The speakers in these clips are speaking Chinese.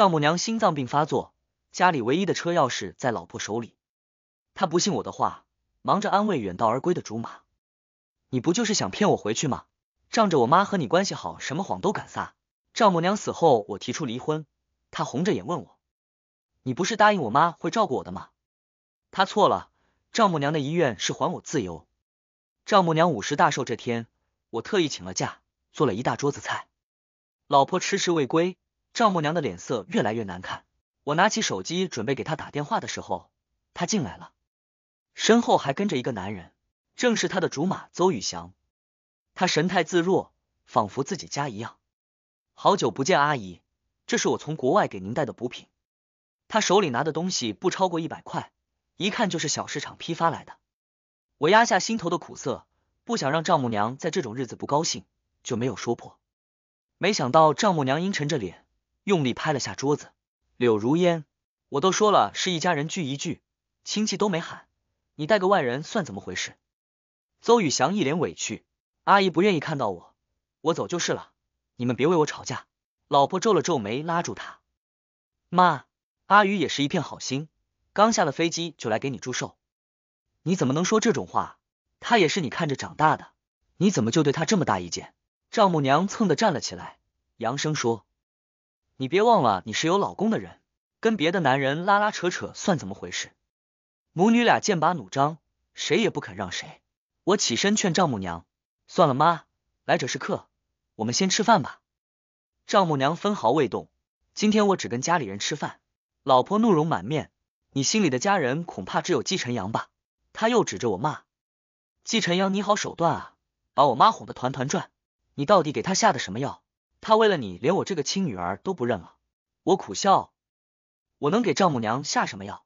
丈母娘心脏病发作，家里唯一的车钥匙在老婆手里，他不信我的话，忙着安慰远道而归的竹马。你不就是想骗我回去吗？仗着我妈和你关系好，什么谎都敢撒。丈母娘死后，我提出离婚，他红着眼问我，你不是答应我妈会照顾我的吗？他错了，丈母娘的遗愿是还我自由。丈母娘五十大寿这天，我特意请了假，做了一大桌子菜，老婆迟迟未归。丈母娘的脸色越来越难看。我拿起手机准备给她打电话的时候，她进来了，身后还跟着一个男人，正是她的竹马邹宇翔。他神态自若，仿佛自己家一样。好久不见，阿姨，这是我从国外给您带的补品。他手里拿的东西不超过一百块，一看就是小市场批发来的。我压下心头的苦涩，不想让丈母娘在这种日子不高兴，就没有说破。没想到丈母娘阴沉着脸。用力拍了下桌子，柳如烟，我都说了是一家人聚一聚，亲戚都没喊，你带个外人算怎么回事？邹宇翔一脸委屈，阿姨不愿意看到我，我走就是了，你们别为我吵架。老婆皱了皱眉，拉住他，妈，阿宇也是一片好心，刚下了飞机就来给你祝寿，你怎么能说这种话？他也是你看着长大的，你怎么就对他这么大意见？丈母娘蹭的站了起来，扬声说。你别忘了，你是有老公的人，跟别的男人拉拉扯扯算怎么回事？母女俩剑拔弩张，谁也不肯让谁。我起身劝丈母娘，算了，妈，来者是客，我们先吃饭吧。丈母娘分毫未动。今天我只跟家里人吃饭。老婆怒容满面，你心里的家人恐怕只有季晨阳吧？他又指着我骂，季晨阳，你好手段啊，把我妈哄得团团转，你到底给他下的什么药？他为了你，连我这个亲女儿都不认了。我苦笑，我能给丈母娘下什么药？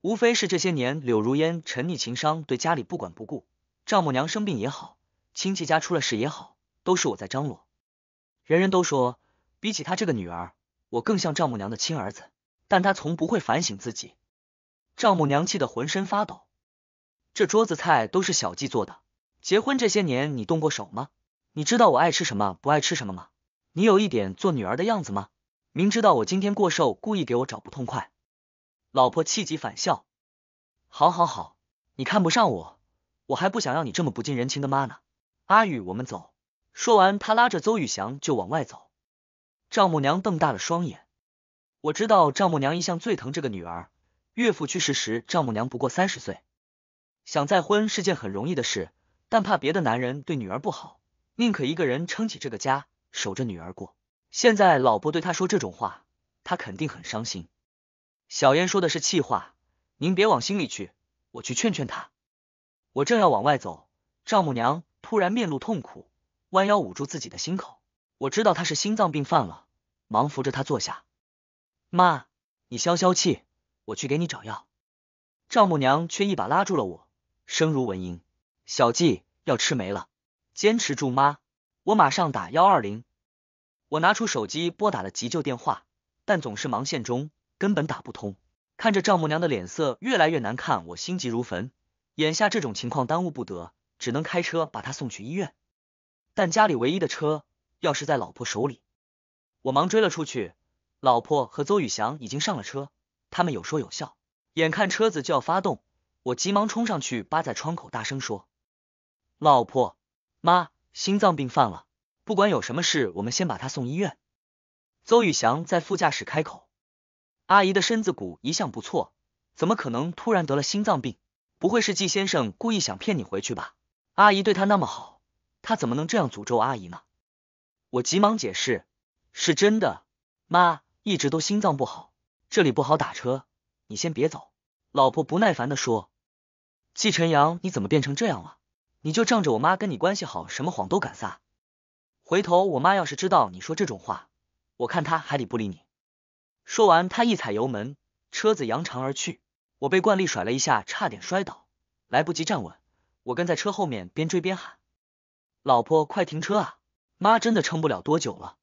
无非是这些年柳如烟沉溺情伤，对家里不管不顾。丈母娘生病也好，亲戚家出了事也好，都是我在张罗。人人都说，比起他这个女儿，我更像丈母娘的亲儿子。但他从不会反省自己。丈母娘气得浑身发抖，这桌子菜都是小季做的。结婚这些年，你动过手吗？你知道我爱吃什么，不爱吃什么吗？你有一点做女儿的样子吗？明知道我今天过寿，故意给我找不痛快。老婆气急反笑：“好好好，你看不上我，我还不想要你这么不近人情的妈呢。”阿宇，我们走。说完，他拉着邹宇翔就往外走。丈母娘瞪大了双眼。我知道丈母娘一向最疼这个女儿。岳父去世时，丈母娘不过三十岁，想再婚是件很容易的事，但怕别的男人对女儿不好，宁可一个人撑起这个家。守着女儿过，现在老婆对他说这种话，他肯定很伤心。小燕说的是气话，您别往心里去，我去劝劝他。我正要往外走，丈母娘突然面露痛苦，弯腰捂住自己的心口。我知道她是心脏病犯了，忙扶着她坐下。妈，你消消气，我去给你找药。丈母娘却一把拉住了我，声如蚊蝇：“小季，药吃没了，坚持住，妈。”我马上打幺二零，我拿出手机拨打了急救电话，但总是忙线中，根本打不通。看着丈母娘的脸色越来越难看，我心急如焚。眼下这种情况耽误不得，只能开车把她送去医院。但家里唯一的车钥匙在老婆手里，我忙追了出去。老婆和邹宇翔已经上了车，他们有说有笑。眼看车子就要发动，我急忙冲上去，扒在窗口大声说：“老婆，妈。”心脏病犯了，不管有什么事，我们先把他送医院。邹宇翔在副驾驶开口：“阿姨的身子骨一向不错，怎么可能突然得了心脏病？不会是季先生故意想骗你回去吧？阿姨对他那么好，他怎么能这样诅咒阿姨呢？”我急忙解释：“是真的，妈一直都心脏不好，这里不好打车，你先别走。”老婆不耐烦的说：“季晨阳，你怎么变成这样了？”你就仗着我妈跟你关系好，什么谎都敢撒。回头我妈要是知道你说这种话，我看她还理不理你。说完，他一踩油门，车子扬长而去。我被惯力甩了一下，差点摔倒，来不及站稳，我跟在车后面边追边喊：“老婆，快停车啊！妈真的撑不了多久了，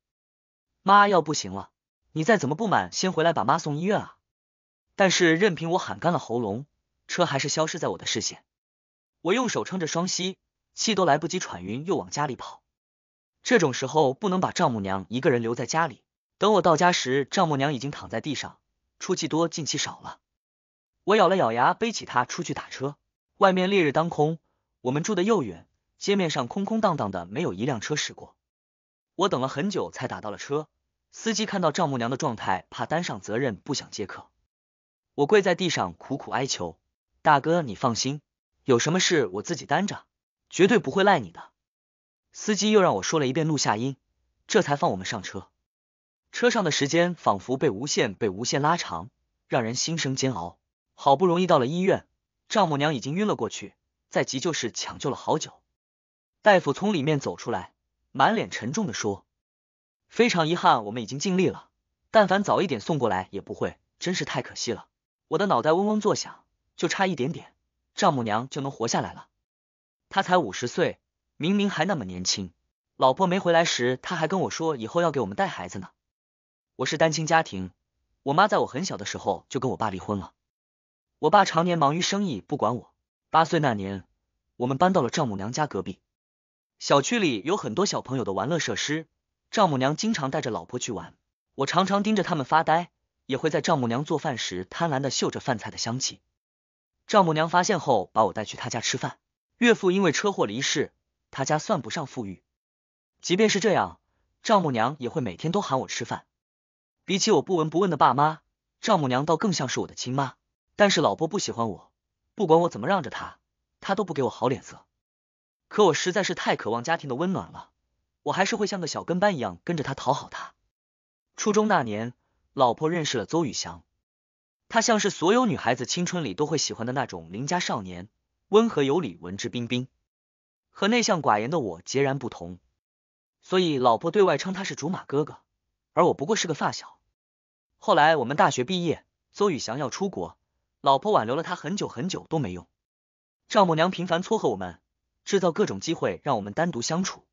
妈要不行了，你再怎么不满，先回来把妈送医院啊！”但是任凭我喊干了喉咙，车还是消失在我的视线。我用手撑着双膝，气都来不及喘匀，又往家里跑。这种时候不能把丈母娘一个人留在家里。等我到家时，丈母娘已经躺在地上，出气多，进气少了。我咬了咬牙，背起她出去打车。外面烈日当空，我们住的又远，街面上空空荡荡的，没有一辆车驶过。我等了很久才打到了车，司机看到丈母娘的状态，怕担上责任，不想接客。我跪在地上苦苦哀求：“大哥，你放心。”有什么事我自己担着，绝对不会赖你的。司机又让我说了一遍，录下音，这才放我们上车。车上的时间仿佛被无限被无限拉长，让人心生煎熬。好不容易到了医院，丈母娘已经晕了过去，在急救室抢救了好久。大夫从里面走出来，满脸沉重的说：“非常遗憾，我们已经尽力了，但凡早一点送过来，也不会，真是太可惜了。”我的脑袋嗡嗡作响，就差一点点。丈母娘就能活下来了，她才五十岁，明明还那么年轻。老婆没回来时，她还跟我说以后要给我们带孩子呢。我是单亲家庭，我妈在我很小的时候就跟我爸离婚了。我爸常年忙于生意，不管我。八岁那年，我们搬到了丈母娘家隔壁。小区里有很多小朋友的玩乐设施，丈母娘经常带着老婆去玩，我常常盯着他们发呆，也会在丈母娘做饭时贪婪的嗅着饭菜的香气。丈母娘发现后，把我带去她家吃饭。岳父因为车祸离世，他家算不上富裕。即便是这样，丈母娘也会每天都喊我吃饭。比起我不闻不问的爸妈，丈母娘倒更像是我的亲妈。但是老婆不喜欢我，不管我怎么让着她，她都不给我好脸色。可我实在是太渴望家庭的温暖了，我还是会像个小跟班一样跟着她讨好她。初中那年，老婆认识了邹宇翔。他像是所有女孩子青春里都会喜欢的那种邻家少年，温和有礼，文质彬彬，和内向寡言的我截然不同。所以老婆对外称他是竹马哥哥，而我不过是个发小。后来我们大学毕业，邹宇翔要出国，老婆挽留了他很久很久都没用，丈母娘频繁撮合我们，制造各种机会让我们单独相处。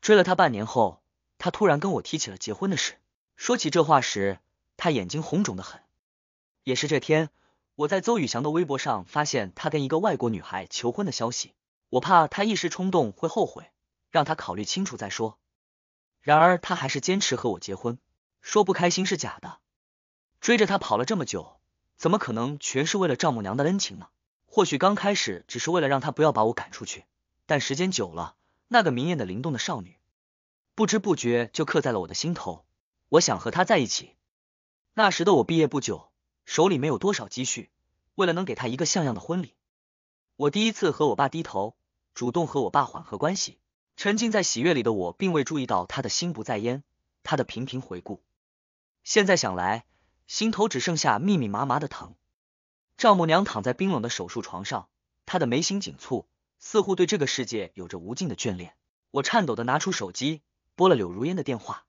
追了他半年后，他突然跟我提起了结婚的事。说起这话时，他眼睛红肿的很。也是这天，我在邹宇翔的微博上发现他跟一个外国女孩求婚的消息。我怕他一时冲动会后悔，让他考虑清楚再说。然而他还是坚持和我结婚，说不开心是假的。追着他跑了这么久，怎么可能全是为了丈母娘的恩情呢？或许刚开始只是为了让他不要把我赶出去，但时间久了，那个明艳的、灵动的少女，不知不觉就刻在了我的心头。我想和他在一起。那时的我毕业不久。手里没有多少积蓄，为了能给她一个像样的婚礼，我第一次和我爸低头，主动和我爸缓和关系。沉浸在喜悦里的我，并未注意到他的心不在焉，他的频频回顾。现在想来，心头只剩下密密麻麻的疼。丈母娘躺在冰冷的手术床上，她的眉心紧蹙，似乎对这个世界有着无尽的眷恋。我颤抖的拿出手机，拨了柳如烟的电话，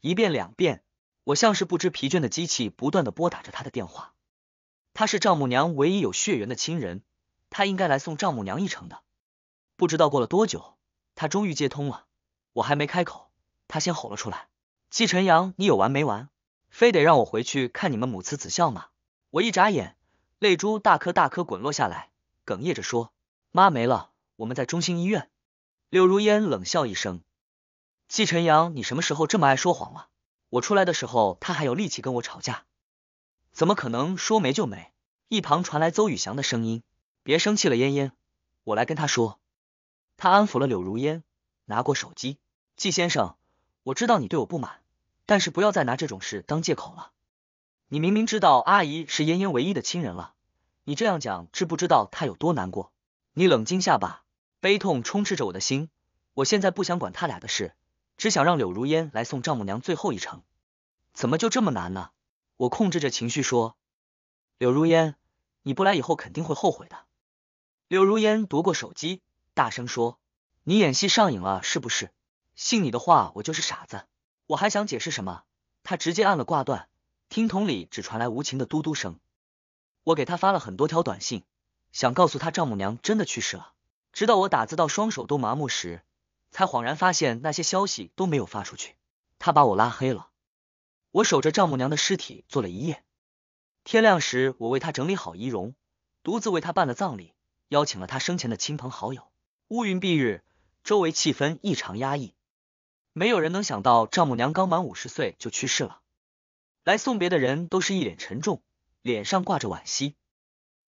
一遍，两遍。我像是不知疲倦的机器，不断的拨打着他的电话。他是丈母娘唯一有血缘的亲人，他应该来送丈母娘一程的。不知道过了多久，他终于接通了。我还没开口，他先吼了出来：“季晨阳，你有完没完？非得让我回去看你们母慈子孝吗？”我一眨眼，泪珠大颗大颗滚落下来，哽咽着说：“妈没了，我们在中心医院。”柳如烟冷笑一声：“季晨阳，你什么时候这么爱说谎了？”我出来的时候，他还有力气跟我吵架，怎么可能说没就没？一旁传来邹宇翔的声音，别生气了，嫣嫣，我来跟他说。他安抚了柳如烟，拿过手机，季先生，我知道你对我不满，但是不要再拿这种事当借口了。你明明知道阿姨是嫣嫣唯一的亲人了，你这样讲，知不知道她有多难过？你冷静下吧，悲痛充斥着我的心，我现在不想管他俩的事。只想让柳如烟来送丈母娘最后一程，怎么就这么难呢？我控制着情绪说：“柳如烟，你不来以后肯定会后悔的。”柳如烟夺过手机，大声说：“你演戏上瘾了是不是？信你的话，我就是傻子。”我还想解释什么，他直接按了挂断，听筒里只传来无情的嘟嘟声。我给他发了很多条短信，想告诉他丈母娘真的去世了，直到我打字到双手都麻木时。才恍然发现那些消息都没有发出去，他把我拉黑了。我守着丈母娘的尸体坐了一夜，天亮时我为她整理好仪容，独自为她办了葬礼，邀请了她生前的亲朋好友。乌云蔽日，周围气氛异常压抑，没有人能想到丈母娘刚满五十岁就去世了。来送别的人都是一脸沉重，脸上挂着惋惜。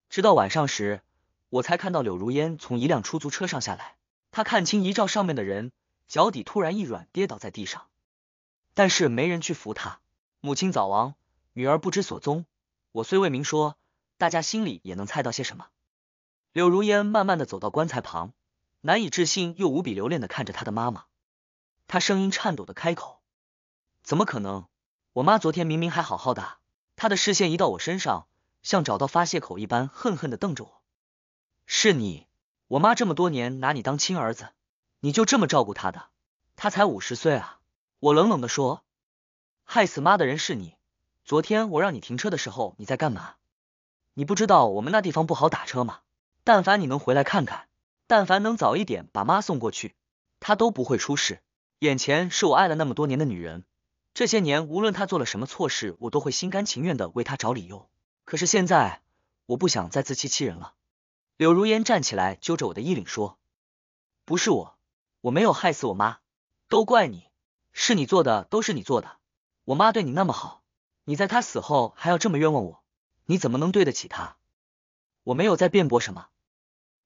直到晚上时，我才看到柳如烟从一辆出租车上下来。他看清遗照上面的人，脚底突然一软，跌倒在地上。但是没人去扶他。母亲早亡，女儿不知所踪。我虽未明说，大家心里也能猜到些什么。柳如烟慢慢的走到棺材旁，难以置信又无比留恋的看着他的妈妈。他声音颤抖的开口：“怎么可能？我妈昨天明明还好好的。”她的视线移到我身上，像找到发泄口一般，恨恨的瞪着我：“是你。”我妈这么多年拿你当亲儿子，你就这么照顾她的？她才五十岁啊！我冷冷的说：“害死妈的人是你。昨天我让你停车的时候，你在干嘛？你不知道我们那地方不好打车吗？但凡你能回来看看，但凡能早一点把妈送过去，她都不会出事。眼前是我爱了那么多年的女人，这些年无论她做了什么错事，我都会心甘情愿的为她找理由。可是现在，我不想再自欺欺人了。”柳如烟站起来，揪着我的衣领说：“不是我，我没有害死我妈，都怪你，是你做的，都是你做的。我妈对你那么好，你在她死后还要这么冤枉我，你怎么能对得起她？”我没有再辩驳什么，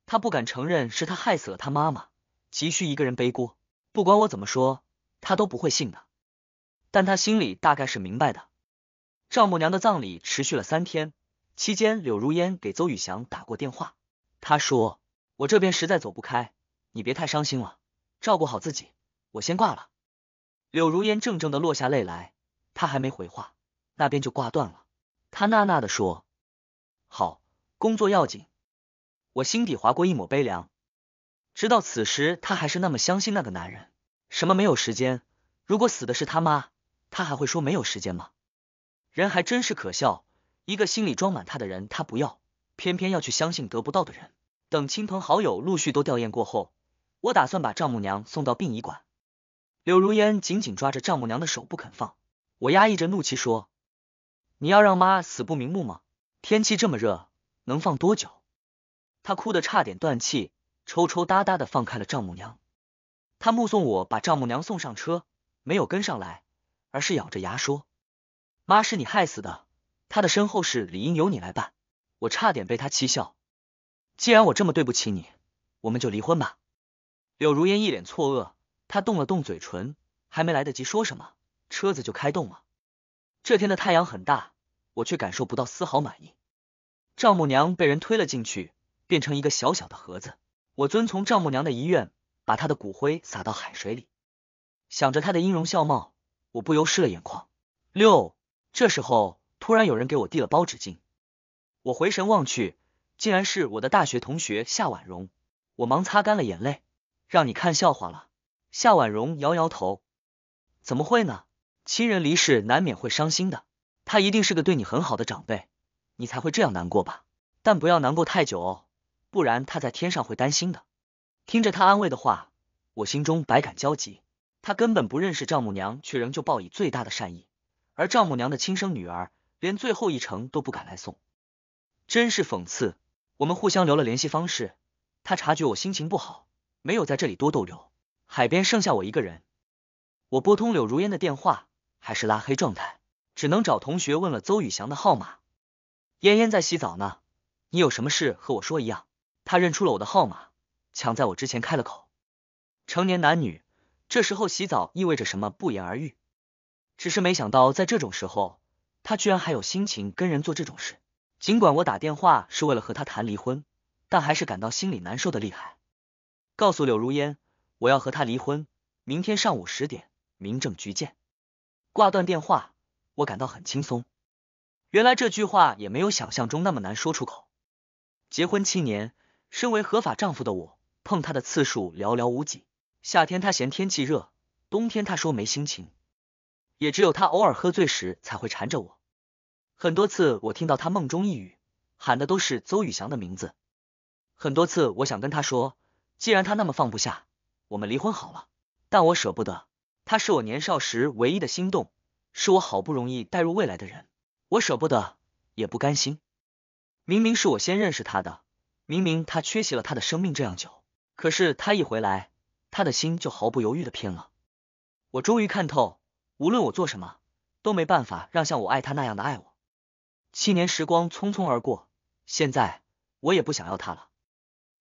他不敢承认是他害死了他妈妈，急需一个人背锅。不管我怎么说，他都不会信的。但他心里大概是明白的。丈母娘的葬礼持续了三天，期间柳如烟给邹宇翔打过电话。他说：“我这边实在走不开，你别太伤心了，照顾好自己，我先挂了。”柳如烟怔怔的落下泪来，她还没回话，那边就挂断了。她呐呐的说：“好，工作要紧。”我心底划过一抹悲凉。直到此时，她还是那么相信那个男人。什么没有时间？如果死的是他妈，她还会说没有时间吗？人还真是可笑，一个心里装满他的人，他不要。偏偏要去相信得不到的人。等亲朋好友陆续都吊唁过后，我打算把丈母娘送到殡仪馆。柳如烟紧紧抓着丈母娘的手不肯放，我压抑着怒气说：“你要让妈死不瞑目吗？天气这么热，能放多久？”她哭得差点断气，抽抽搭搭的放开了丈母娘。她目送我把丈母娘送上车，没有跟上来，而是咬着牙说：“妈是你害死的，她的身后事理应由你来办。”我差点被他气笑。既然我这么对不起你，我们就离婚吧。柳如烟一脸错愕，她动了动嘴唇，还没来得及说什么，车子就开动了。这天的太阳很大，我却感受不到丝毫满意。丈母娘被人推了进去，变成一个小小的盒子。我遵从丈母娘的遗愿，把她的骨灰撒到海水里。想着她的音容笑貌，我不由湿了眼眶。六，这时候突然有人给我递了包纸巾。我回神望去，竟然是我的大学同学夏婉容。我忙擦干了眼泪，让你看笑话了。夏婉容摇摇头，怎么会呢？亲人离世难免会伤心的。他一定是个对你很好的长辈，你才会这样难过吧？但不要难过太久哦，不然他在天上会担心的。听着她安慰的话，我心中百感交集。她根本不认识丈母娘，却仍旧报以最大的善意。而丈母娘的亲生女儿，连最后一程都不敢来送。真是讽刺，我们互相留了联系方式。他察觉我心情不好，没有在这里多逗留。海边剩下我一个人，我拨通柳如烟的电话，还是拉黑状态，只能找同学问了邹宇翔的号码。烟烟在洗澡呢，你有什么事和我说一样？他认出了我的号码，抢在我之前开了口。成年男女这时候洗澡意味着什么，不言而喻。只是没想到，在这种时候，他居然还有心情跟人做这种事。尽管我打电话是为了和他谈离婚，但还是感到心里难受的厉害。告诉柳如烟，我要和他离婚，明天上午十点民政局见。挂断电话，我感到很轻松。原来这句话也没有想象中那么难说出口。结婚七年，身为合法丈夫的我，碰他的次数寥寥无几。夏天他嫌天气热，冬天他说没心情，也只有他偶尔喝醉时才会缠着我。很多次我听到他梦中呓语，喊的都是邹宇翔的名字。很多次我想跟他说，既然他那么放不下，我们离婚好了。但我舍不得，他是我年少时唯一的心动，是我好不容易带入未来的人，我舍不得，也不甘心。明明是我先认识他的，明明他缺席了他的生命这样久，可是他一回来，他的心就毫不犹豫的偏了。我终于看透，无论我做什么，都没办法让像我爱他那样的爱我。七年时光匆匆而过，现在我也不想要他了。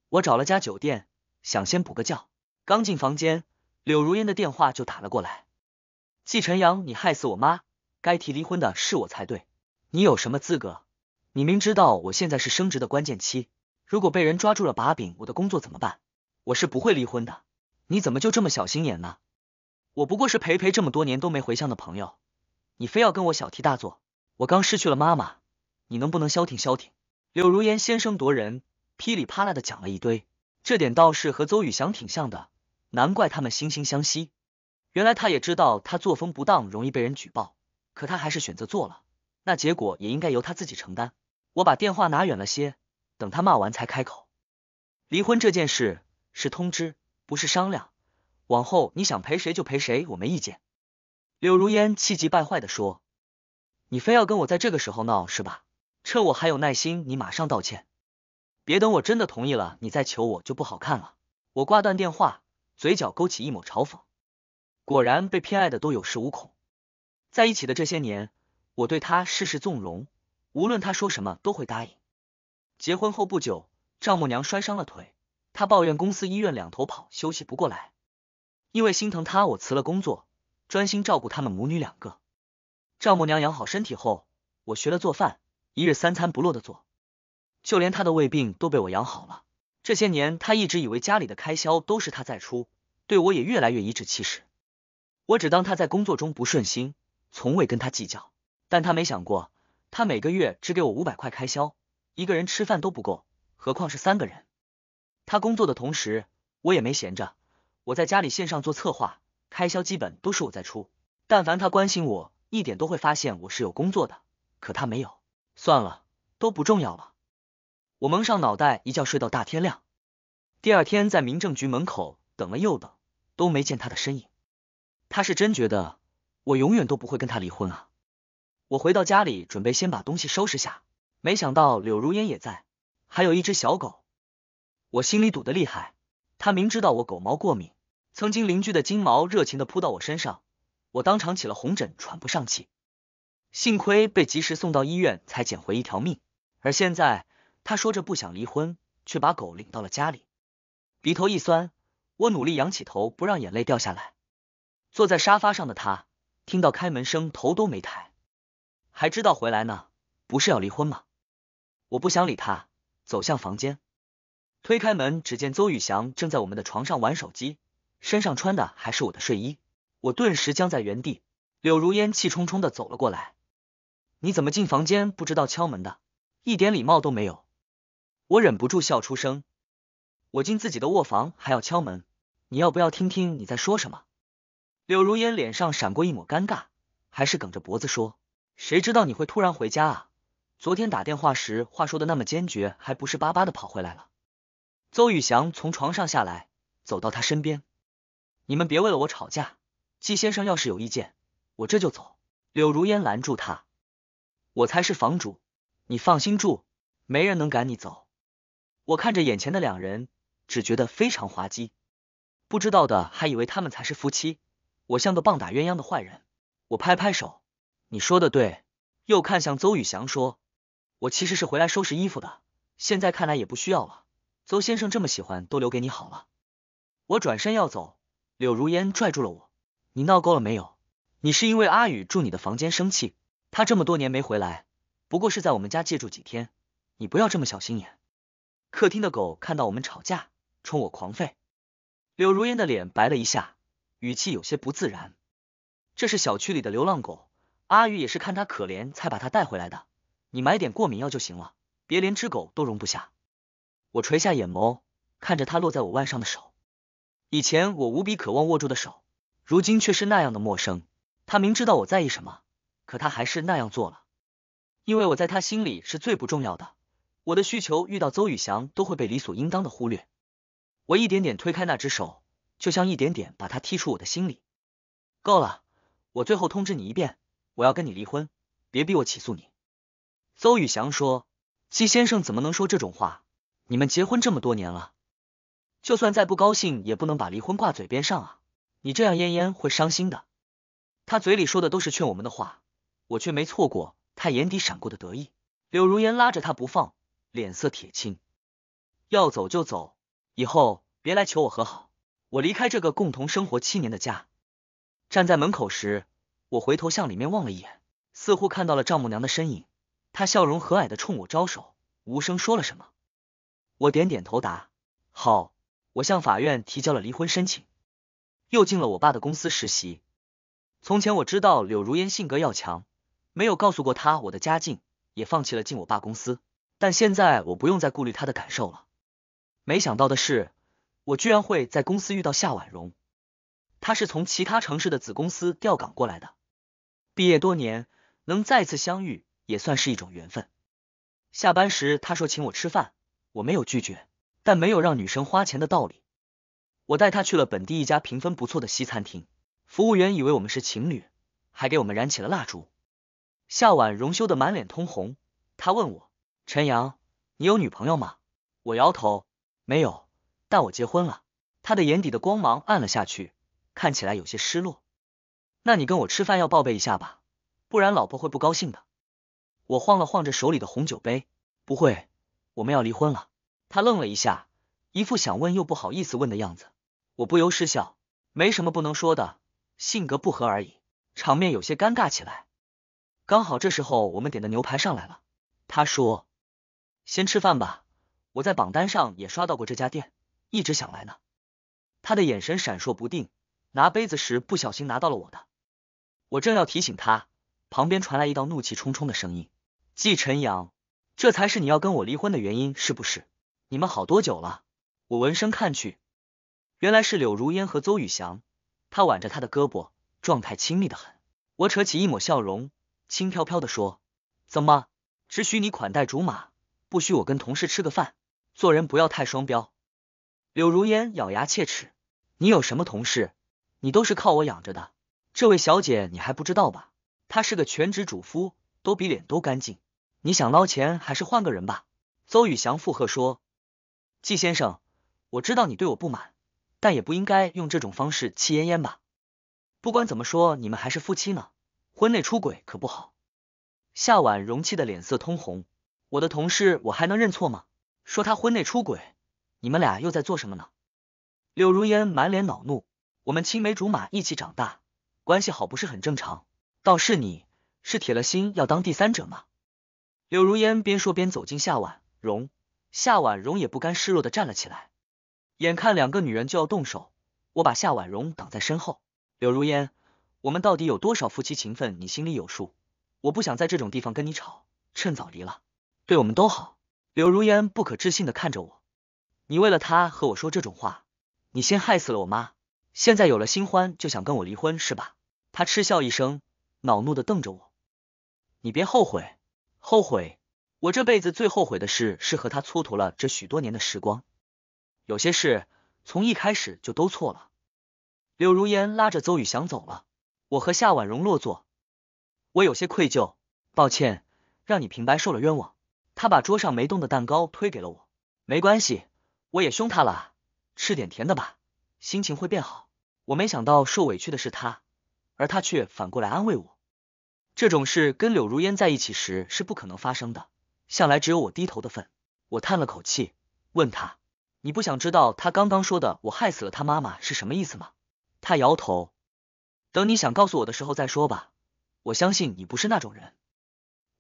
我找了家酒店，想先补个觉。刚进房间，柳如烟的电话就打了过来。季晨阳，你害死我妈，该提离婚的是我才对。你有什么资格？你明知道我现在是升职的关键期，如果被人抓住了把柄，我的工作怎么办？我是不会离婚的。你怎么就这么小心眼呢？我不过是陪陪这么多年都没回乡的朋友，你非要跟我小题大做。我刚失去了妈妈。你能不能消停消停？柳如烟先声夺人，噼里啪啦的讲了一堆。这点倒是和邹宇翔挺像的，难怪他们惺惺相惜。原来他也知道他作风不当，容易被人举报，可他还是选择做了，那结果也应该由他自己承担。我把电话拿远了些，等他骂完才开口。离婚这件事是通知，不是商量。往后你想陪谁就陪谁，我没意见。柳如烟气急败坏的说：“你非要跟我在这个时候闹是吧？”趁我还有耐心，你马上道歉，别等我真的同意了，你再求我就不好看了。我挂断电话，嘴角勾起一抹嘲讽。果然被偏爱的都有恃无恐。在一起的这些年，我对他事事纵容，无论他说什么都会答应。结婚后不久，丈母娘摔伤了腿，她抱怨公司医院两头跑，休息不过来。因为心疼她，我辞了工作，专心照顾他们母女两个。丈母娘养好身体后，我学了做饭。一日三餐不落的做，就连他的胃病都被我养好了。这些年，他一直以为家里的开销都是他在出，对我也越来越颐指气使。我只当他在工作中不顺心，从未跟他计较。但他没想过，他每个月只给我五百块开销，一个人吃饭都不够，何况是三个人。他工作的同时，我也没闲着，我在家里线上做策划，开销基本都是我在出。但凡他关心我一点，都会发现我是有工作的，可他没有。算了，都不重要了。我蒙上脑袋，一觉睡到大天亮。第二天在民政局门口等了又等，都没见他的身影。他是真觉得我永远都不会跟他离婚啊！我回到家里，准备先把东西收拾下，没想到柳如烟也在，还有一只小狗。我心里堵得厉害。他明知道我狗毛过敏，曾经邻居的金毛热情的扑到我身上，我当场起了红疹，喘不上气。幸亏被及时送到医院，才捡回一条命。而现在，他说着不想离婚，却把狗领到了家里，鼻头一酸，我努力仰起头，不让眼泪掉下来。坐在沙发上的他，听到开门声，头都没抬，还知道回来呢？不是要离婚吗？我不想理他，走向房间，推开门，只见邹宇翔正在我们的床上玩手机，身上穿的还是我的睡衣。我顿时僵在原地。柳如烟气冲冲的走了过来。你怎么进房间不知道敲门的，一点礼貌都没有。我忍不住笑出声。我进自己的卧房还要敲门，你要不要听听你在说什么？柳如烟脸上闪过一抹尴尬，还是梗着脖子说：“谁知道你会突然回家啊？昨天打电话时话说的那么坚决，还不是巴巴的跑回来了。”邹宇翔从床上下来，走到他身边：“你们别为了我吵架。季先生要是有意见，我这就走。”柳如烟拦住他。我才是房主，你放心住，没人能赶你走。我看着眼前的两人，只觉得非常滑稽，不知道的还以为他们才是夫妻。我像个棒打鸳鸯的坏人。我拍拍手，你说的对。又看向邹宇翔，说：“我其实是回来收拾衣服的，现在看来也不需要了。邹先生这么喜欢，都留给你好了。”我转身要走，柳如烟拽住了我：“你闹够了没有？你是因为阿宇住你的房间生气？”他这么多年没回来，不过是在我们家借住几天，你不要这么小心眼。客厅的狗看到我们吵架，冲我狂吠。柳如烟的脸白了一下，语气有些不自然。这是小区里的流浪狗，阿宇也是看它可怜才把它带回来的。你买点过敏药就行了，别连只狗都容不下。我垂下眼眸，看着它落在我腕上的手，以前我无比渴望握住的手，如今却是那样的陌生。他明知道我在意什么。可他还是那样做了，因为我在他心里是最不重要的，我的需求遇到邹宇翔都会被理所应当的忽略。我一点点推开那只手，就像一点点把他踢出我的心里。够了，我最后通知你一遍，我要跟你离婚，别逼我起诉你。邹宇翔说：“季先生怎么能说这种话？你们结婚这么多年了，就算再不高兴，也不能把离婚挂嘴边上啊！你这样，嫣嫣会伤心的。”他嘴里说的都是劝我们的话。我却没错过他眼底闪过的得意。柳如烟拉着他不放，脸色铁青，要走就走，以后别来求我和好。我离开这个共同生活七年的家。站在门口时，我回头向里面望了一眼，似乎看到了丈母娘的身影。她笑容和蔼的冲我招手，无声说了什么。我点点头答：“好。”我向法院提交了离婚申请，又进了我爸的公司实习。从前我知道柳如烟性格要强。没有告诉过他我的家境，也放弃了进我爸公司。但现在我不用再顾虑他的感受了。没想到的是，我居然会在公司遇到夏婉容，他是从其他城市的子公司调岗过来的。毕业多年，能再次相遇也算是一种缘分。下班时，他说请我吃饭，我没有拒绝，但没有让女生花钱的道理。我带他去了本地一家评分不错的西餐厅，服务员以为我们是情侣，还给我们燃起了蜡烛。夏婉容羞得满脸通红，她问我：“陈阳，你有女朋友吗？”我摇头：“没有，但我结婚了。”他的眼底的光芒暗了下去，看起来有些失落。那你跟我吃饭要报备一下吧，不然老婆会不高兴的。我晃了晃着手里的红酒杯：“不会，我们要离婚了。”他愣了一下，一副想问又不好意思问的样子。我不由失笑：“没什么不能说的，性格不合而已。”场面有些尴尬起来。刚好这时候我们点的牛排上来了，他说：“先吃饭吧。”我在榜单上也刷到过这家店，一直想来呢。他的眼神闪烁不定，拿杯子时不小心拿到了我的。我正要提醒他，旁边传来一道怒气冲冲的声音：“季晨阳，这才是你要跟我离婚的原因是不是？你们好多久了？”我闻声看去，原来是柳如烟和邹宇翔，他挽着他的胳膊，状态亲密的很。我扯起一抹笑容。轻飘飘的说：“怎么只许你款待竹马，不许我跟同事吃个饭？做人不要太双标。”柳如烟咬牙切齿：“你有什么同事？你都是靠我养着的。这位小姐你还不知道吧？她是个全职主夫，都比脸都干净。你想捞钱还是换个人吧？”邹宇翔附和说：“季先生，我知道你对我不满，但也不应该用这种方式气烟烟吧？不管怎么说，你们还是夫妻呢。”婚内出轨可不好，夏婉容气得脸色通红。我的同事，我还能认错吗？说他婚内出轨，你们俩又在做什么呢？柳如烟满脸恼怒。我们青梅竹马一起长大，关系好不是很正常？倒是你，是铁了心要当第三者吗？柳如烟边说边走近夏婉容，夏婉容也不甘示弱的站了起来。眼看两个女人就要动手，我把夏婉容挡在身后。柳如烟。我们到底有多少夫妻情分，你心里有数。我不想在这种地方跟你吵，趁早离了，对我们都好。柳如烟不可置信的看着我，你为了他和我说这种话，你先害死了我妈，现在有了新欢就想跟我离婚是吧？他嗤笑一声，恼怒的瞪着我，你别后悔，后悔！我这辈子最后悔的事是和他蹉跎了这许多年的时光。有些事从一开始就都错了。柳如烟拉着邹宇翔走了。我和夏婉容落座，我有些愧疚，抱歉让你平白受了冤枉。他把桌上没动的蛋糕推给了我，没关系，我也凶他了，吃点甜的吧，心情会变好。我没想到受委屈的是他，而他却反过来安慰我，这种事跟柳如烟在一起时是不可能发生的，向来只有我低头的份。我叹了口气，问他，你不想知道他刚刚说的我害死了他妈妈是什么意思吗？他摇头。等你想告诉我的时候再说吧，我相信你不是那种人。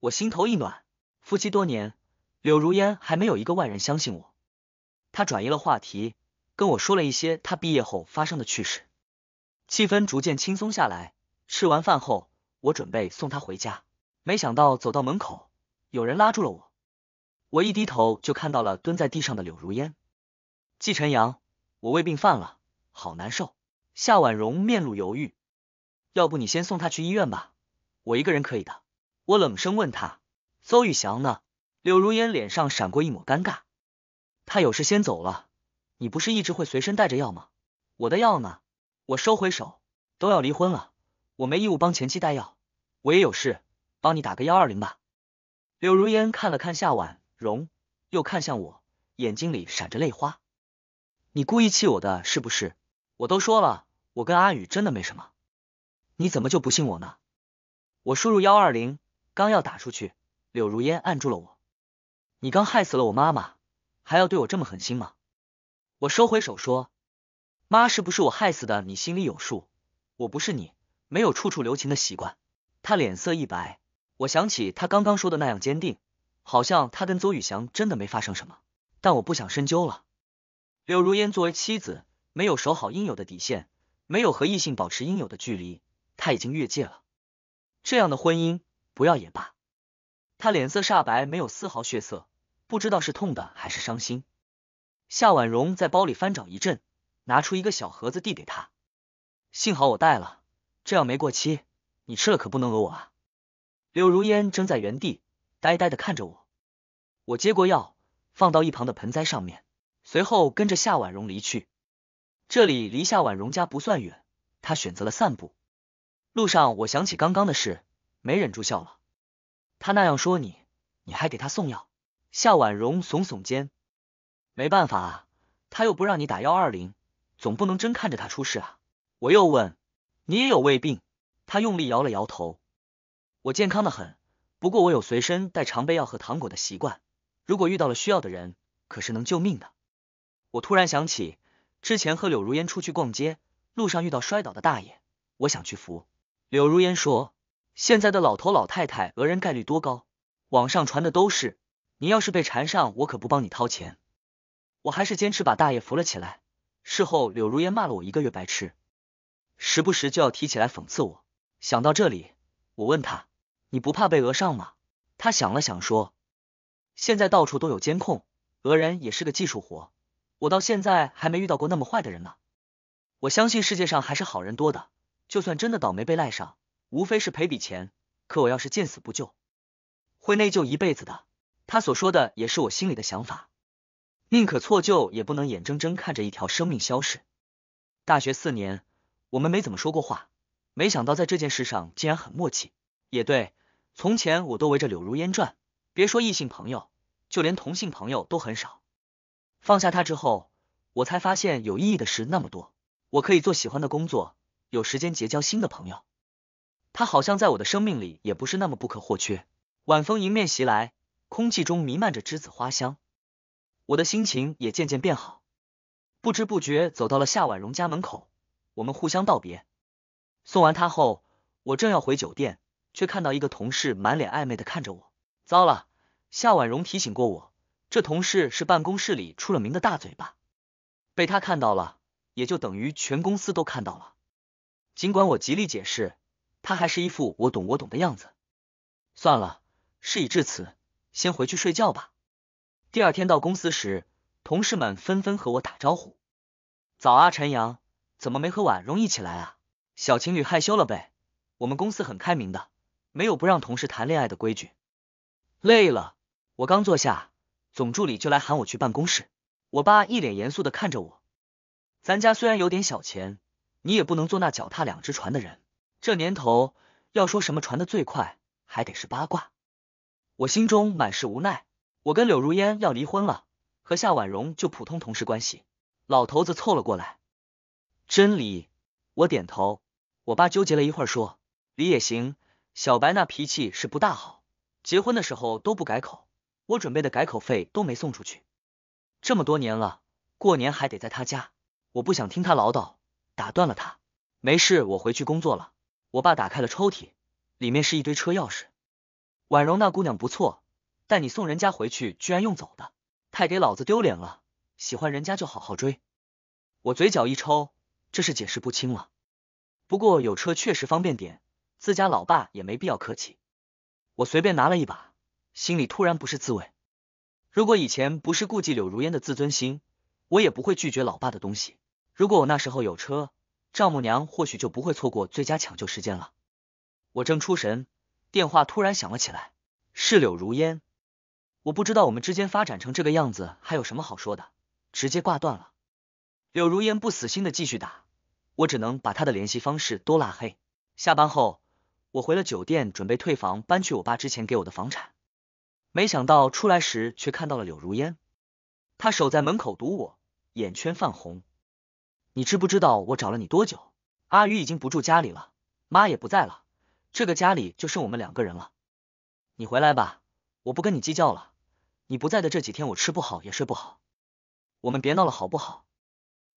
我心头一暖，夫妻多年，柳如烟还没有一个外人相信我。他转移了话题，跟我说了一些他毕业后发生的趣事，气氛逐渐轻松下来。吃完饭后，我准备送他回家，没想到走到门口，有人拉住了我。我一低头就看到了蹲在地上的柳如烟。季晨阳，我胃病犯了，好难受。夏婉容面露犹豫。要不你先送他去医院吧，我一个人可以的。我冷声问他，邹宇翔呢？柳如烟脸上闪过一抹尴尬，他有事先走了。你不是一直会随身带着药吗？我的药呢？我收回手，都要离婚了，我没义务帮前妻带药，我也有事，帮你打个幺二零吧。柳如烟看了看夏婉容，又看向我，眼睛里闪着泪花。你故意气我的是不是？我都说了，我跟阿宇真的没什么。你怎么就不信我呢？我输入幺二零，刚要打出去，柳如烟按住了我。你刚害死了我妈妈，还要对我这么狠心吗？我收回手说，妈是不是我害死的？你心里有数。我不是你，没有处处留情的习惯。他脸色一白。我想起他刚刚说的那样坚定，好像他跟邹宇翔真的没发生什么。但我不想深究了。柳如烟作为妻子，没有守好应有的底线，没有和异性保持应有的距离。他已经越界了，这样的婚姻不要也罢。他脸色煞白，没有丝毫血色，不知道是痛的还是伤心。夏婉容在包里翻找一阵，拿出一个小盒子递给他。幸好我带了，这药没过期，你吃了可不能讹我啊。柳如烟怔在原地，呆呆的看着我。我接过药，放到一旁的盆栽上面，随后跟着夏婉容离去。这里离夏婉容家不算远，她选择了散步。路上，我想起刚刚的事，没忍住笑了。他那样说你，你还给他送药？夏婉容耸耸肩，没办法啊，他又不让你打幺二零，总不能真看着他出事啊。我又问，你也有胃病？他用力摇了摇头。我健康的很，不过我有随身带常备药和糖果的习惯，如果遇到了需要的人，可是能救命的。我突然想起之前和柳如烟出去逛街，路上遇到摔倒的大爷，我想去扶。柳如烟说：“现在的老头老太太讹人概率多高？网上传的都是，你要是被缠上，我可不帮你掏钱。”我还是坚持把大爷扶了起来。事后，柳如烟骂了我一个月白痴，时不时就要提起来讽刺我。想到这里，我问他：“你不怕被讹上吗？”他想了想说：“现在到处都有监控，讹人也是个技术活。我到现在还没遇到过那么坏的人呢。我相信世界上还是好人多的。”就算真的倒霉被赖上，无非是赔笔钱。可我要是见死不救，会内疚一辈子的。他所说的也是我心里的想法，宁可错救，也不能眼睁睁看着一条生命消逝。大学四年，我们没怎么说过话，没想到在这件事上竟然很默契。也对，从前我都围着柳如烟转，别说异性朋友，就连同性朋友都很少。放下他之后，我才发现有意义的事那么多，我可以做喜欢的工作。有时间结交新的朋友，他好像在我的生命里也不是那么不可或缺。晚风迎面袭来，空气中弥漫着栀子花香，我的心情也渐渐变好。不知不觉走到了夏婉容家门口，我们互相道别。送完他后，我正要回酒店，却看到一个同事满脸暧昧的看着我。糟了，夏婉容提醒过我，这同事是办公室里出了名的大嘴巴，被他看到了，也就等于全公司都看到了。尽管我极力解释，他还是一副我懂我懂的样子。算了，事已至此，先回去睡觉吧。第二天到公司时，同事们纷纷和我打招呼：“早啊，陈阳，怎么没和婉容一起来啊？小情侣害羞了呗？”我们公司很开明的，没有不让同事谈恋爱的规矩。累了，我刚坐下，总助理就来喊我去办公室。我爸一脸严肃的看着我：“咱家虽然有点小钱。”你也不能做那脚踏两只船的人。这年头要说什么传的最快，还得是八卦。我心中满是无奈。我跟柳如烟要离婚了，和夏婉容就普通同事关系。老头子凑了过来，真离。我点头。我爸纠结了一会儿，说离也行。小白那脾气是不大好，结婚的时候都不改口，我准备的改口费都没送出去。这么多年了，过年还得在他家，我不想听他唠叨。打断了他，没事，我回去工作了。我爸打开了抽屉，里面是一堆车钥匙。婉容那姑娘不错，但你送人家回去居然用走的，太给老子丢脸了！喜欢人家就好好追。我嘴角一抽，这是解释不清了。不过有车确实方便点，自家老爸也没必要客气。我随便拿了一把，心里突然不是滋味。如果以前不是顾忌柳如烟的自尊心，我也不会拒绝老爸的东西。如果我那时候有车，丈母娘或许就不会错过最佳抢救时间了。我正出神，电话突然响了起来，是柳如烟。我不知道我们之间发展成这个样子还有什么好说的，直接挂断了。柳如烟不死心的继续打，我只能把她的联系方式都拉黑。下班后，我回了酒店，准备退房搬去我爸之前给我的房产。没想到出来时却看到了柳如烟，她守在门口堵我，眼圈泛红。你知不知道我找了你多久？阿雨已经不住家里了，妈也不在了，这个家里就剩我们两个人了。你回来吧，我不跟你计较了。你不在的这几天，我吃不好也睡不好。我们别闹了，好不好？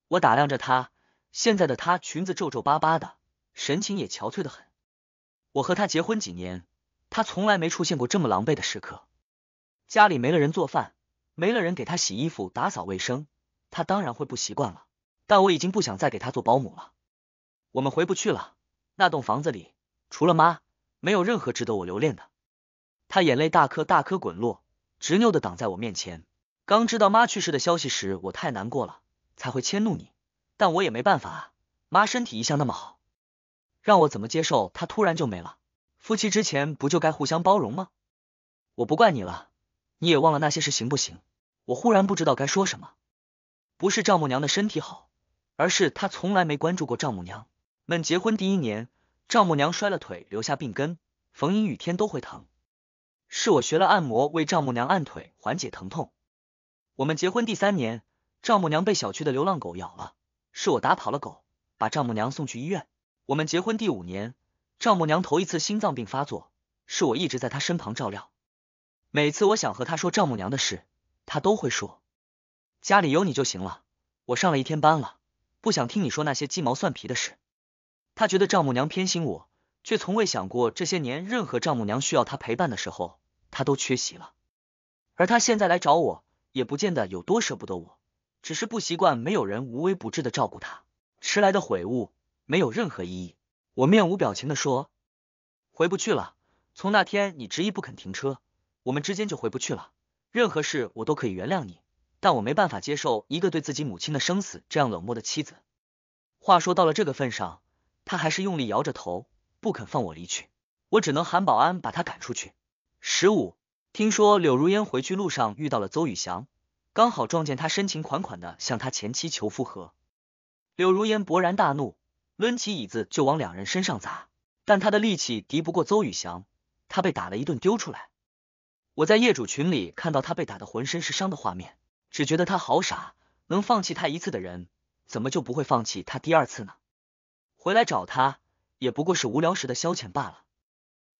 我打量着她，现在的她裙子皱皱巴巴的，神情也憔悴的很。我和她结婚几年，她从来没出现过这么狼狈的时刻。家里没了人做饭，没了人给她洗衣服、打扫卫生，她当然会不习惯了。但我已经不想再给她做保姆了。我们回不去了，那栋房子里除了妈，没有任何值得我留恋的。他眼泪大颗大颗滚落，执拗的挡在我面前。刚知道妈去世的消息时，我太难过了，才会迁怒你。但我也没办法，妈身体一向那么好，让我怎么接受她突然就没了？夫妻之前不就该互相包容吗？我不怪你了，你也忘了那些事行不行？我忽然不知道该说什么，不是丈母娘的身体好。而是他从来没关注过丈母娘。们结婚第一年，丈母娘摔了腿，留下病根，逢阴雨天都会疼。是我学了按摩，为丈母娘按腿，缓解疼痛。我们结婚第三年，丈母娘被小区的流浪狗咬了，是我打跑了狗，把丈母娘送去医院。我们结婚第五年，丈母娘头一次心脏病发作，是我一直在她身旁照料。每次我想和她说丈母娘的事，她都会说：“家里有你就行了，我上了一天班了。”不想听你说那些鸡毛蒜皮的事，他觉得丈母娘偏心我，却从未想过这些年任何丈母娘需要他陪伴的时候，他都缺席了。而他现在来找我，也不见得有多舍不得我，只是不习惯没有人无微不至的照顾他。迟来的悔悟没有任何意义。我面无表情的说：“回不去了，从那天你执意不肯停车，我们之间就回不去了。任何事我都可以原谅你。”但我没办法接受一个对自己母亲的生死这样冷漠的妻子。话说到了这个份上，他还是用力摇着头，不肯放我离去。我只能喊保安把他赶出去。十五，听说柳如烟回去路上遇到了邹宇翔，刚好撞见他深情款款的向他前妻求复合。柳如烟勃然大怒，抡起椅子就往两人身上砸，但他的力气敌不过邹宇翔，他被打了一顿，丢出来。我在业主群里看到他被打的浑身是伤的画面。只觉得他好傻，能放弃他一次的人，怎么就不会放弃他第二次呢？回来找他，也不过是无聊时的消遣罢了。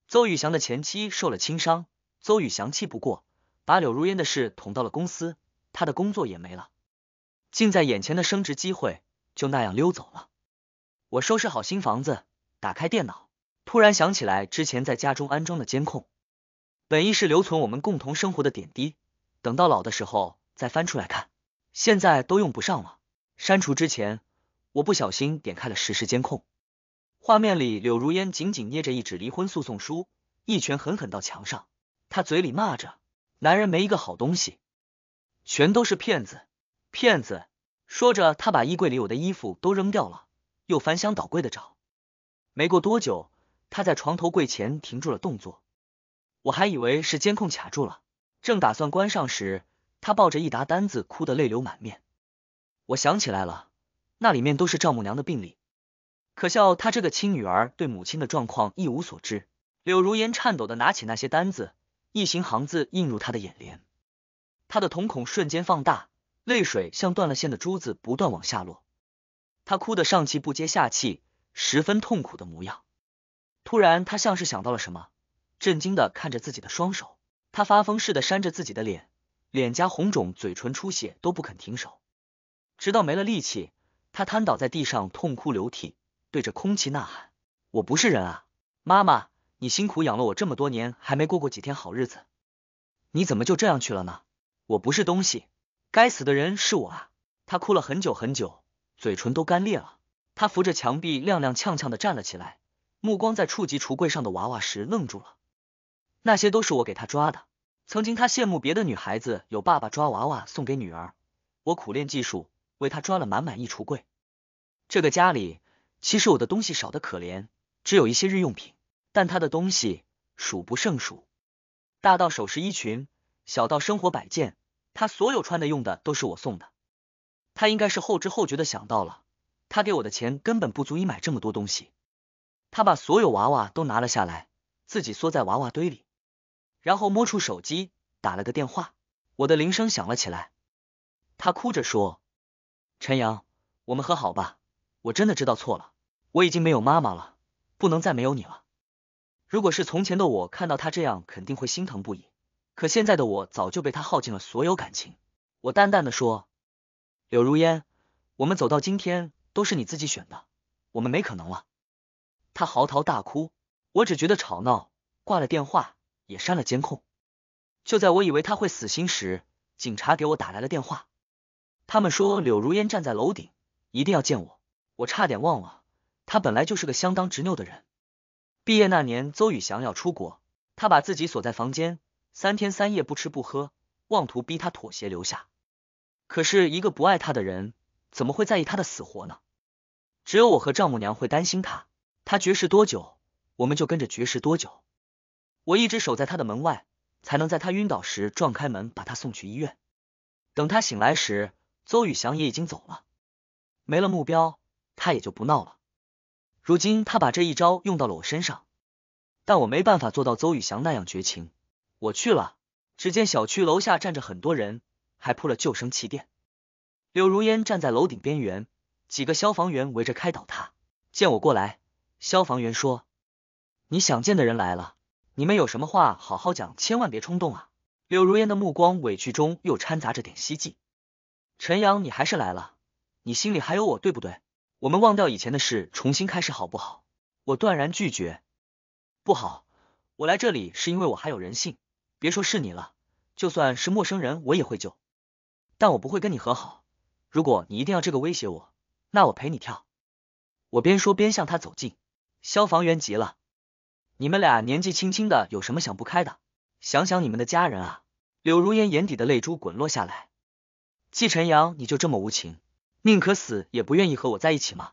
邹宇翔的前妻受了轻伤，邹宇翔气不过，把柳如烟的事捅到了公司，他的工作也没了，近在眼前的升职机会就那样溜走了。我收拾好新房子，打开电脑，突然想起来之前在家中安装的监控，本意是留存我们共同生活的点滴，等到老的时候。再翻出来看，现在都用不上了。删除之前，我不小心点开了实时监控，画面里柳如烟紧紧捏着一纸离婚诉讼书，一拳狠狠到墙上，她嘴里骂着：“男人没一个好东西，全都是骗子，骗子！”说着，她把衣柜里有的衣服都扔掉了，又翻箱倒柜的找。没过多久，她在床头柜前停住了动作，我还以为是监控卡住了，正打算关上时。他抱着一沓单子，哭得泪流满面。我想起来了，那里面都是丈母娘的病历。可笑，他这个亲女儿对母亲的状况一无所知。柳如烟颤抖的拿起那些单子，一行行字映入他的眼帘，他的瞳孔瞬间放大，泪水像断了线的珠子不断往下落。他哭得上气不接下气，十分痛苦的模样。突然，他像是想到了什么，震惊的看着自己的双手，他发疯似的扇着自己的脸。脸颊红肿，嘴唇出血，都不肯停手，直到没了力气，他瘫倒在地上，痛哭流涕，对着空气呐喊：“我不是人啊！妈妈，你辛苦养了我这么多年，还没过过几天好日子，你怎么就这样去了呢？我不是东西，该死的人是我啊！”他哭了很久很久，嘴唇都干裂了。他扶着墙壁，踉踉跄跄的站了起来，目光在触及橱柜上的娃娃时愣住了。那些都是我给他抓的。曾经他羡慕别的女孩子有爸爸抓娃娃送给女儿，我苦练技术为他抓了满满一橱柜。这个家里其实我的东西少得可怜，只有一些日用品，但他的东西数不胜数，大到首饰衣裙，小到生活摆件，他所有穿的用的都是我送的。他应该是后知后觉的想到了，他给我的钱根本不足以买这么多东西。他把所有娃娃都拿了下来，自己缩在娃娃堆里。然后摸出手机打了个电话，我的铃声响了起来。他哭着说：“陈阳，我们和好吧，我真的知道错了，我已经没有妈妈了，不能再没有你了。”如果是从前的我，看到他这样肯定会心疼不已。可现在的我早就被他耗尽了所有感情。我淡淡的说：“柳如烟，我们走到今天都是你自己选的，我们没可能了。”他嚎啕大哭，我只觉得吵闹，挂了电话。也删了监控。就在我以为他会死心时，警察给我打来了电话。他们说柳如烟站在楼顶，一定要见我。我差点忘了，他本来就是个相当执拗的人。毕业那年，邹宇翔要出国，他把自己锁在房间，三天三夜不吃不喝，妄图逼他妥协留下。可是，一个不爱他的人，怎么会在意他的死活呢？只有我和丈母娘会担心他，他绝食多久，我们就跟着绝食多久。我一直守在他的门外，才能在他晕倒时撞开门，把他送去医院。等他醒来时，邹宇翔也已经走了，没了目标，他也就不闹了。如今他把这一招用到了我身上，但我没办法做到邹宇翔那样绝情。我去了，只见小区楼下站着很多人，还铺了救生气垫。柳如烟站在楼顶边缘，几个消防员围着开导他。见我过来，消防员说：“你想见的人来了。”你们有什么话好好讲，千万别冲动啊！柳如烟的目光委屈中又掺杂着点希冀。陈阳，你还是来了，你心里还有我对不对？我们忘掉以前的事，重新开始好不好？我断然拒绝，不好。我来这里是因为我还有人性，别说是你了，就算是陌生人，我也会救。但我不会跟你和好。如果你一定要这个威胁我，那我陪你跳。我边说边向他走近，消防员急了。你们俩年纪轻轻的，有什么想不开的？想想你们的家人啊！柳如烟眼底的泪珠滚落下来。季晨阳，你就这么无情？宁可死也不愿意和我在一起吗？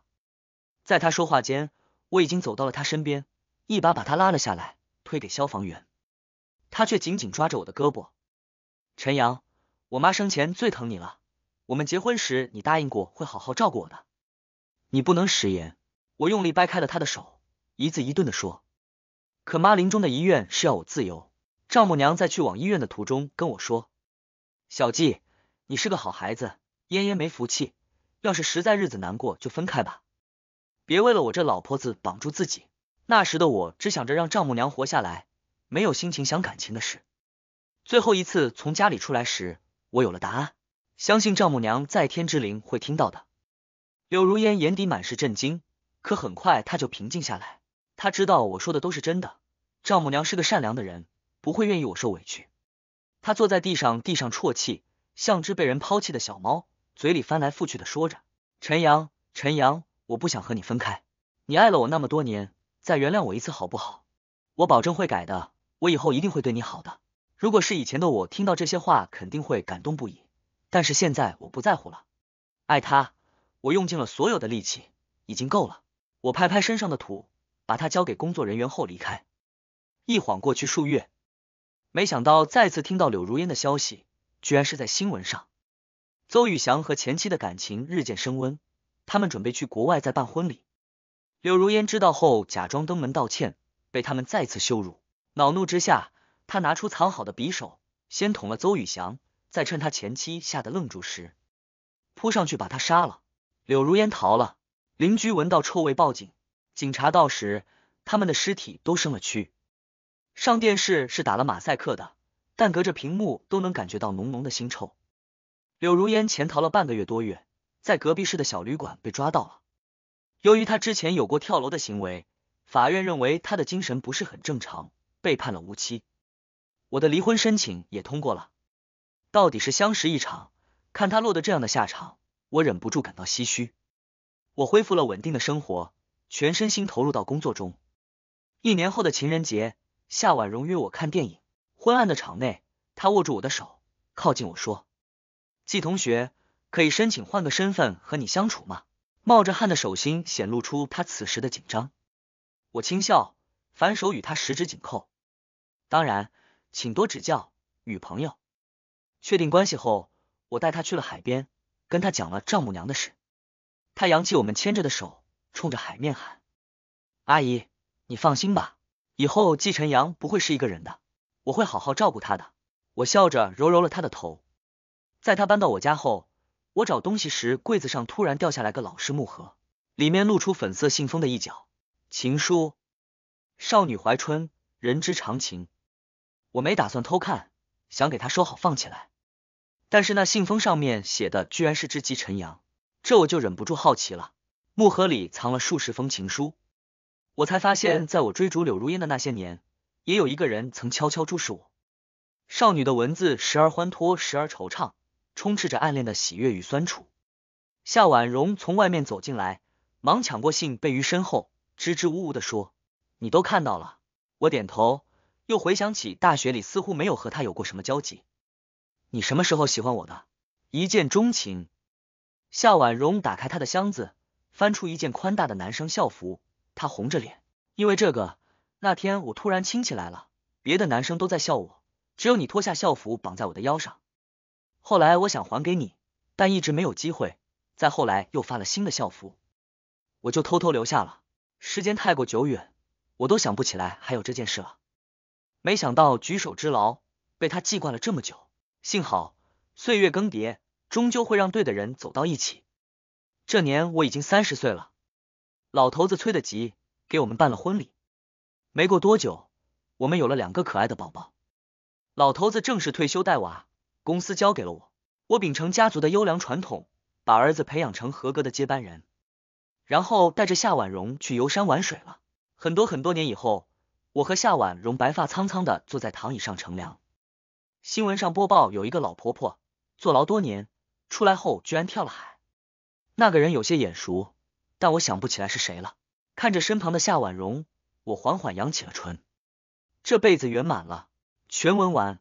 在她说话间，我已经走到了她身边，一把把她拉了下来，推给消防员。她却紧紧抓着我的胳膊。陈阳，我妈生前最疼你了。我们结婚时，你答应过会好好照顾我的，你不能食言。我用力掰开了她的手，一字一顿的说。可妈临终的遗愿是要我自由。丈母娘在去往医院的途中跟我说：“小季，你是个好孩子，嫣嫣没福气。要是实在日子难过，就分开吧，别为了我这老婆子绑住自己。”那时的我只想着让丈母娘活下来，没有心情想感情的事。最后一次从家里出来时，我有了答案，相信丈母娘在天之灵会听到的。柳如烟眼底满是震惊，可很快她就平静下来。她知道我说的都是真的。丈母娘是个善良的人，不会愿意我受委屈。她坐在地上，地上啜泣，像只被人抛弃的小猫，嘴里翻来覆去的说着：“陈阳，陈阳，我不想和你分开。你爱了我那么多年，再原谅我一次好不好？我保证会改的，我以后一定会对你好的。”如果是以前的我，听到这些话肯定会感动不已。但是现在我不在乎了，爱他，我用尽了所有的力气，已经够了。我拍拍身上的土，把他交给工作人员后离开。一晃过去数月，没想到再次听到柳如烟的消息，居然是在新闻上。邹宇翔和前妻的感情日渐升温，他们准备去国外再办婚礼。柳如烟知道后，假装登门道歉，被他们再次羞辱。恼怒之下，他拿出藏好的匕首，先捅了邹宇翔，再趁他前妻吓得愣住时，扑上去把他杀了。柳如烟逃了，邻居闻到臭味报警，警察到时，他们的尸体都生了蛆。上电视是打了马赛克的，但隔着屏幕都能感觉到浓浓的腥臭。柳如烟潜逃了半个月多月，在隔壁市的小旅馆被抓到了。由于他之前有过跳楼的行为，法院认为他的精神不是很正常，被判了无期。我的离婚申请也通过了。到底是相识一场，看他落得这样的下场，我忍不住感到唏嘘。我恢复了稳定的生活，全身心投入到工作中。一年后的情人节。夏婉容约我看电影，昏暗的场内，她握住我的手，靠近我说：“季同学，可以申请换个身份和你相处吗？”冒着汗的手心显露出他此时的紧张。我轻笑，反手与他十指紧扣。当然，请多指教，女朋友。确定关系后，我带他去了海边，跟他讲了丈母娘的事。他扬起我们牵着的手，冲着海面喊：“阿姨，你放心吧。”以后季晨阳不会是一个人的，我会好好照顾他的。我笑着揉揉了他的头。在他搬到我家后，我找东西时，柜子上突然掉下来个老式木盒，里面露出粉色信封的一角，情书。少女怀春，人之常情。我没打算偷看，想给他收好放起来。但是那信封上面写的居然是只季晨阳，这我就忍不住好奇了。木盒里藏了数十封情书。我才发现，在我追逐柳如烟的那些年，也有一个人曾悄悄注视我。少女的文字时而欢脱，时而惆怅，充斥着暗恋的喜悦与酸楚。夏婉容从外面走进来，忙抢过信背于身后，支支吾吾的说：“你都看到了。”我点头，又回想起大学里似乎没有和他有过什么交集。你什么时候喜欢我的？一见钟情。夏婉容打开他的箱子，翻出一件宽大的男生校服。他红着脸，因为这个那天我突然亲起来了，别的男生都在笑我，只有你脱下校服绑在我的腰上。后来我想还给你，但一直没有机会。再后来又发了新的校服，我就偷偷留下了。时间太过久远，我都想不起来还有这件事了。没想到举手之劳被他记挂了这么久，幸好岁月更迭，终究会让对的人走到一起。这年我已经三十岁了。老头子催得急，给我们办了婚礼。没过多久，我们有了两个可爱的宝宝。老头子正式退休带娃，公司交给了我。我秉承家族的优良传统，把儿子培养成合格的接班人，然后带着夏婉容去游山玩水了。很多很多年以后，我和夏婉容白发苍苍的坐在躺椅上乘凉。新闻上播报有一个老婆婆坐牢多年，出来后居然跳了海。那个人有些眼熟。但我想不起来是谁了。看着身旁的夏婉容，我缓缓扬起了唇，这辈子圆满了。全文完。